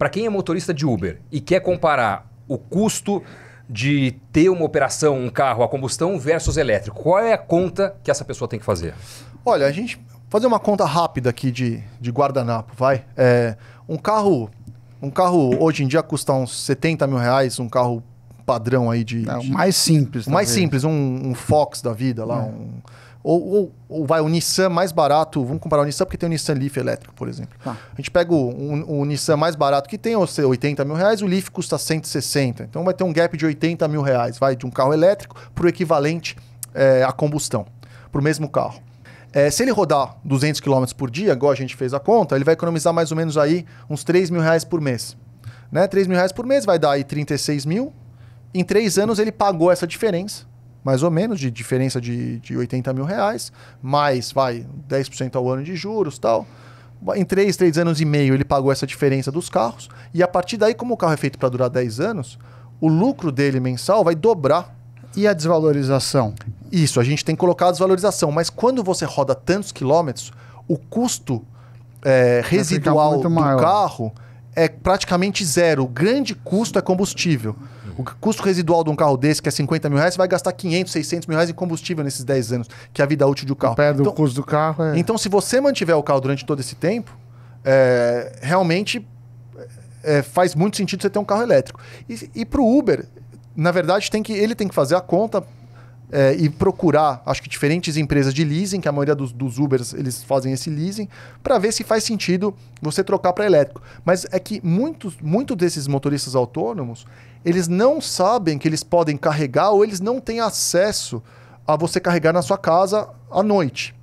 Para quem é motorista de Uber e quer comparar o custo de ter uma operação, um carro a combustão versus elétrico, qual é a conta que essa pessoa tem que fazer? Olha, a gente fazer uma conta rápida aqui de, de guardanapo, vai. É, um carro, um carro hoje em dia custa uns 70 mil reais, um carro padrão aí de. É, mais simples. Mais simples, um, um, Fox da vida lá, é. um ou, ou, ou, vai, o Nissan mais barato, vamos comparar o Nissan porque tem o Nissan Leaf elétrico, por exemplo. Ah. A gente pega o, o, o, Nissan mais barato que tem, ou seja, 80 mil reais, o Leaf custa 160. Então vai ter um gap de 80 mil reais, vai de um carro elétrico para o equivalente é, a combustão, para o mesmo carro. É, se ele rodar 200 km por dia, igual a gente fez a conta, ele vai economizar mais ou menos aí uns 3 mil reais por mês. Né? 3 mil reais por mês vai dar aí 36 mil. Em três anos ele pagou essa diferença mais ou menos, de diferença de, de 80 mil reais, mais, vai, 10% ao ano de juros tal. Em 3, 3 anos e meio ele pagou essa diferença dos carros, e a partir daí, como o carro é feito para durar 10 anos, o lucro dele mensal vai dobrar. E a desvalorização? Isso, a gente tem que colocar a desvalorização, mas quando você roda tantos quilômetros, o custo é, residual do carro é praticamente zero. O grande custo é combustível. O custo residual de um carro desse, que é 50 mil reais, você vai gastar 500, 600 mil reais em combustível nesses 10 anos, que é a vida útil do carro. Perde então, o custo do carro. É... Então, se você mantiver o carro durante todo esse tempo, é, realmente é, faz muito sentido você ter um carro elétrico. E, e para o Uber, na verdade, tem que, ele tem que fazer a conta é, e procurar, acho que diferentes empresas de leasing, que a maioria dos, dos Ubers eles fazem esse leasing, para ver se faz sentido você trocar para elétrico. Mas é que muitos, muitos desses motoristas autônomos, eles não sabem que eles podem carregar ou eles não têm acesso a você carregar na sua casa à noite.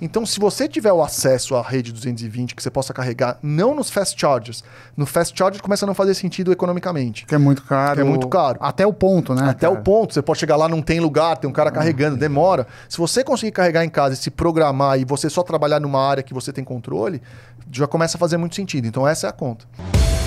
Então, se você tiver o acesso à rede 220 que você possa carregar, não nos fast chargers. No fast charger começa a não fazer sentido economicamente. Que é muito caro. Que é muito caro. Até o ponto, né? Até cara? o ponto. Você pode chegar lá, não tem lugar, tem um cara carregando, demora. Se você conseguir carregar em casa e se programar e você só trabalhar numa área que você tem controle, já começa a fazer muito sentido. Então, essa é a conta.